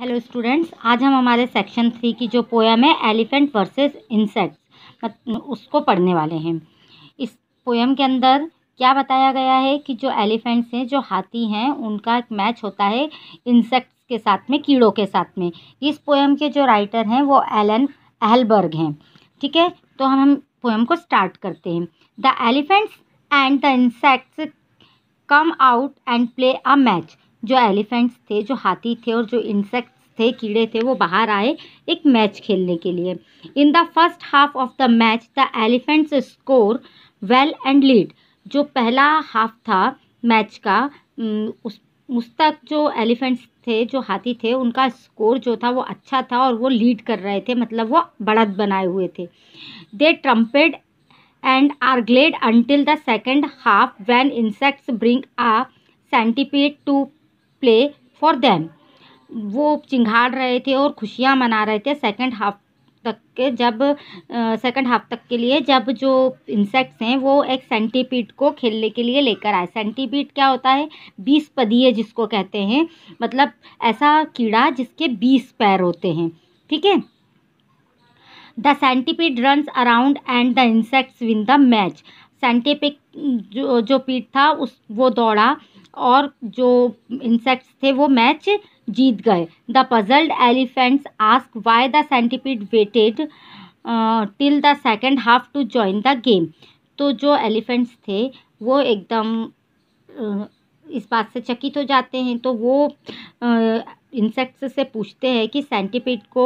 Hello students आज हम हमारे सेक्शन थ्री की जो पोयम है एलिफेंट वर्सेस इंसेक्ट्स उसको पढ़ने वाले हैं इस पोयम के अंदर क्या बताया गया है कि जो एलिफेंट्स हैं जो हाथी हैं उनका एक मैच होता है इंसेक्ट्स के साथ में कीड़ों के साथ में इस पोयम के जो राइटर हैं वो एलन एहलबर्ग हैं ठीक है तो हम हम पोएम को स्टार्ट करते हैं the elephants and the insects come out and play a match जो एलिफेंट्स थे जो हाथी थे और जो इंसेक्ट्स थे कीड़े थे वो बाहर आए एक मैच खेलने के लिए in the first half of the match the elephants score well and lead जो पहला हाफ था मैच का उस उस तक जो एलिफेंट्स थे जो हाथी थे उनका स्कोर जो था वो अच्छा था और वो लीड कर रहे थे मतलब वो बढ़त बनाए हुए थे they trumpeted and are glad until the second half when insects bring a centipede to play for them वो चिंगाड़ रहे थे और खुशियाँ मना रहे थे सेकेंड हाफ तक के जब सेकंड हाफ तक के लिए जब जो इंसेक्ट्स हैं वो एक सेंटीपीड को खेलने के लिए लेकर आए सेंटीपीड क्या होता है बीस पदीय जिसको कहते हैं मतलब ऐसा कीड़ा जिसके बीस पैर होते हैं ठीक है the centipede runs around and the insects win the match scientific जो जो पीठ था उस वो दौड़ा और जो इंसेक्ट्स थे वो मैच जीत गए the puzzled elephants ask why the scientific waited till the second half to join the game तो जो एलिफेंट्स थे वो एकदम uh, इस बात से चकित हो जाते हैं तो वो uh, इंसेक्ट्स से पूछते हैं कि सेंटीपीड को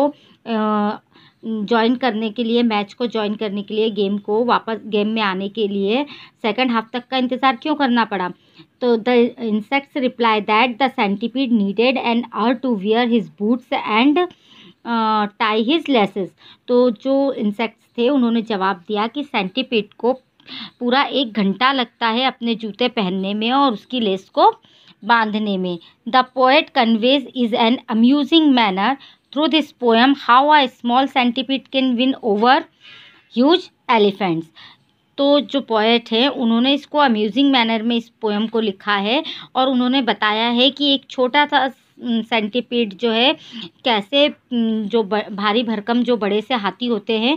ज्वाइन करने के लिए मैच को ज्वाइन करने के लिए गेम को वापस गेम में आने के लिए सेकंड हाफ तक का इंतज़ार क्यों करना पड़ा तो the insects reply that the centipede needed an hour to wear his boots and tie his laces तो जो इंसेक्ट्स थे उन्होंने जवाब दिया कि सेंटीपीड को पूरा एक घंटा लगता है अपने जूते पहनने में और उसकी लेस को बांधने में the poet conveys is an amusing manner through this poem how a small centipede can win over huge elephants तो जो पोएट हैं उन्होंने इसको अम्यूजिंग मैनर में इस पोएम को लिखा है और उन्होंने बताया है कि एक छोटा सा सेंटीपीड जो है कैसे जो भारी भरकम जो बड़े से हाथी होते हैं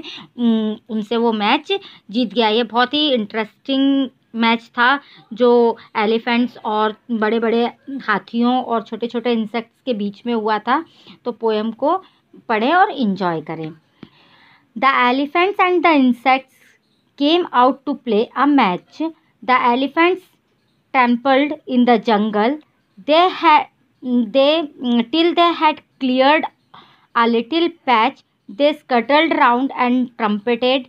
उनसे वो मैच जीत गया ये बहुत ही इंटरेस्टिंग मैच था जो एलिफेंट्स और बड़े बड़े हाथियों और छोटे छोटे इंसेक्ट्स के बीच में हुआ था तो पोएम को पढ़ें और इन्जॉय करें the elephants and the insects came out to play a match the elephants trampled in the jungle they है they till they had cleared a little patch they scuttled round and trumpeted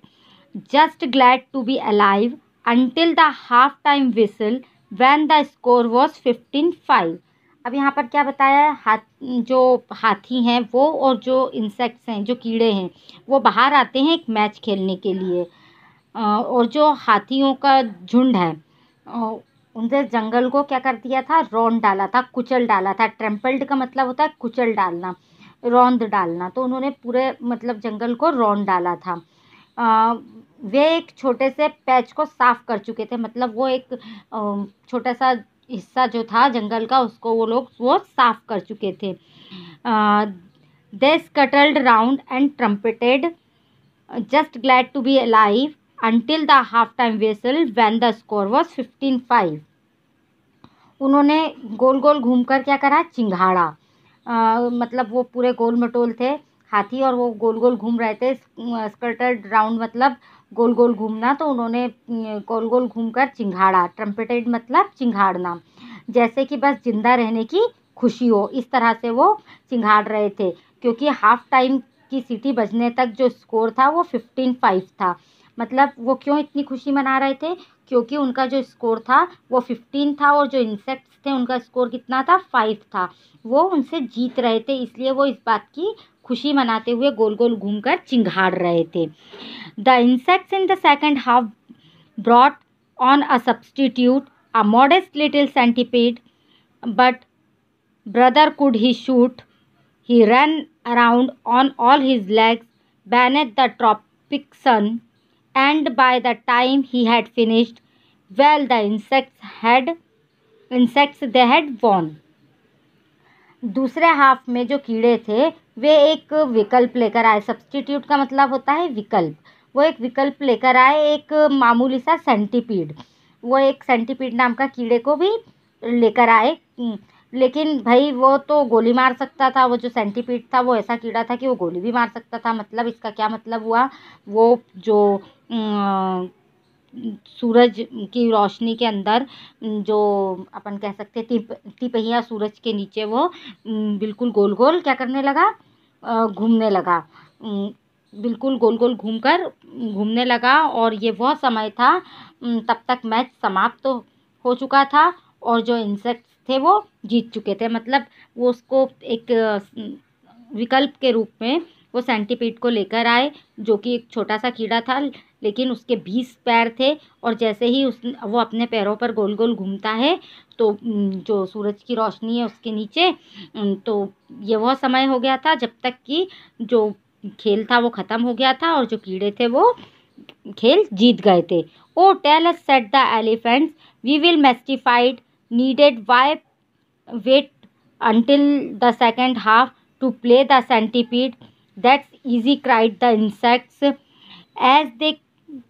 just glad to be alive until the half time whistle when the score was fifteen five अब यहाँ पर क्या बताया है हाथ जो हाथी हैं वो और जो इंसेक्ट्स हैं जो कीड़े हैं वो बाहर आते हैं एक मैच खेलने के लिए और जो हाथियों का झुंड है उनसे जंगल को क्या कर दिया था रौंद डाला था कुचल डाला था ट्रेम्पल्ड का मतलब होता है कुचल डालना रौंद डालना तो उन्होंने पूरे मतलब जंगल को रौंद डाला था वे एक छोटे से पैच को साफ़ कर चुके थे मतलब वो एक छोटा सा हिस्सा जो था जंगल का उसको वो लोग वो साफ़ कर चुके थे they scuttled round and trumpeted just glad to be alive until the half time whistle when the score was fifteen five उन्होंने गोल गोल घूमकर क्या करा चिंगाड़ा मतलब वो पूरे गोल मटोल थे हाथी और वो गोल गोल घूम रहे थे स्कर्टेड राउंड मतलब गोल गोल घूमना तो उन्होंने गोल गोल घूमकर चिंघाड़ा ट्रम्पेटेड मतलब चिंघाड़ना जैसे कि बस जिंदा रहने की खुशी हो इस तरह से वो चिंघाड़ रहे थे क्योंकि हाफ टाइम की सीटी बजने तक जो स्कोर था वो फिफ्टीन फाइव था मतलब वो क्यों इतनी खुशी मना रहे थे क्योंकि उनका जो स्कोर था वो फिफ्टीन था और जो इंसेक्ट्स थे उनका स्कोर कितना था फाइव था वो उनसे जीत रहे थे इसलिए वो इस बात की खुशी मनाते हुए गोल गोल घूमकर चिंगाड़ रहे थे the insects in the second half brought on a substitute a modest little centipede but brother could he shoot he run around on all his legs beneath the tropic sun and by the time he had finished well the insects had insects they had won दूसरे हाफ में जो कीड़े थे वे एक विकल्प लेकर आए सब्सटीट्यूट का मतलब होता है विकल्प वो एक विकल्प लेकर आए एक मामूली सा सेंटीपीड वो एक सेंटीपीड नाम का कीड़े को भी लेकर आए हम्म, लेकिन भाई वो तो गोली मार सकता था वो जो सेंटीपीड था वो ऐसा कीड़ा था कि वो गोली भी मार सकता था मतलब इसका क्या मतलब हुआ वो जो सूरज की रोशनी के अंदर जो अपन कह सकते हैं तिप तिपहिया सूरज के नीचे वो बिल्कुल गोल गोल क्या करने लगा घूमने लगा बिल्कुल गोल गोल घूमकर घूमने लगा और ये वह समय था तब तक मैच समाप्त तो हो चुका था और जो इंसेक्ट्स थे वो जीत चुके थे मतलब वो उसको एक विकल्प के रूप में वो सेंटीपीड को लेकर आए जो कि एक छोटा सा कीड़ा था लेकिन उसके बीस पैर थे और जैसे ही उस वो अपने पैरों पर गोल गोल घूमता है तो जो सूरज की रोशनी है उसके नीचे तो ये वह समय हो गया था जब तक कि जो खेल था वो ख़त्म हो गया था और जो कीड़े थे वो खेल जीत गए थे oh tell us said the elephants we will mystified needed why wait until the second half to play the centipede that's easy cried the insects as they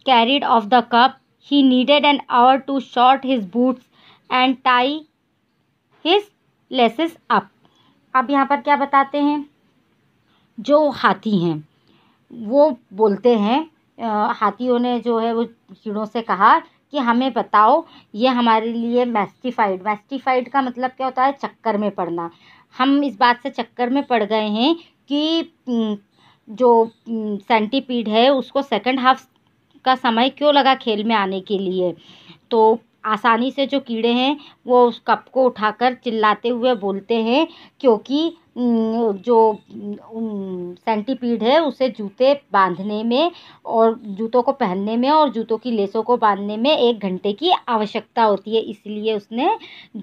carried off the cup. He needed an hour to short his boots and tie his laces up अब यहाँ पर क्या बताते हैं जो हाथी हैं वो बोलते हैं हाथियों ने जो है वो कीड़ों से कहा कि हमें बताओ ये हमारे लिए मैस्टिफाइड मैस्टिफाइड का मतलब क्या होता है चक्कर में पड़ना हम इस बात से चक्कर में पड़ गए हैं कि जो सेंटीपीड है उसको सेकंड हाफ का समय क्यों लगा खेल में आने के लिए तो आसानी से जो कीड़े हैं वो उस कप को उठाकर चिल्लाते हुए बोलते हैं क्योंकि जो सेंटीपीड है उसे जूते बांधने में और जूतों को पहनने में और जूतों की लेसों को बांधने में एक घंटे की आवश्यकता होती है इसलिए उसने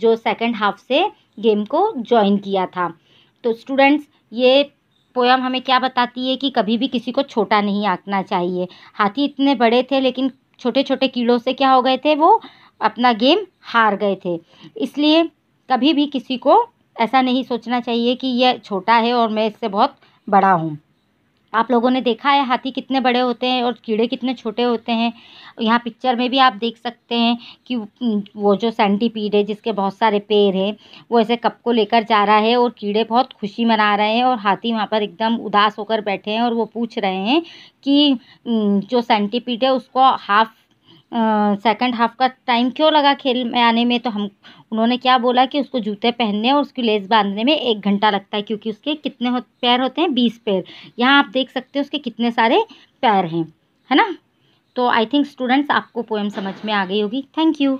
जो सेकंड हाफ से गेम को ज्वाइन किया था तो स्टूडेंट्स ये पोयम हमें क्या बताती है कि कभी भी किसी को छोटा नहीं आंकना चाहिए हाथी इतने बड़े थे लेकिन छोटे छोटे कीड़ों से क्या हो गए थे वो अपना गेम हार गए थे इसलिए कभी भी किसी को ऐसा नहीं सोचना चाहिए कि यह छोटा है और मैं इससे बहुत बड़ा हूँ आप लोगों ने देखा है हाथी कितने बड़े होते हैं और कीड़े कितने छोटे होते हैं यहाँ पिक्चर में भी आप देख सकते हैं कि वो जो सेंटीपीड है जिसके बहुत सारे पैर है वो ऐसे कप को लेकर जा रहा है और कीड़े बहुत खुशी मना रहे हैं और हाथी वहाँ पर एकदम उदास होकर बैठे हैं और वो पूछ रहे हैं कि जो सेंटीपीड है उसको हाफ सेकंड हाफ का टाइम क्यों लगा खेल में आने में तो हम उन्होंने क्या बोला कि उसको जूते पहनने और उसकी लेस बांधने में एक घंटा लगता है क्योंकि उसके कितने हो, पैर होते हैं बीस पैर यहाँ आप देख सकते हो उसके कितने सारे पैर हैं है ना तो आई थिंक स्टूडेंट्स आपको पोएम समझ में आ गई होगी थैंक यू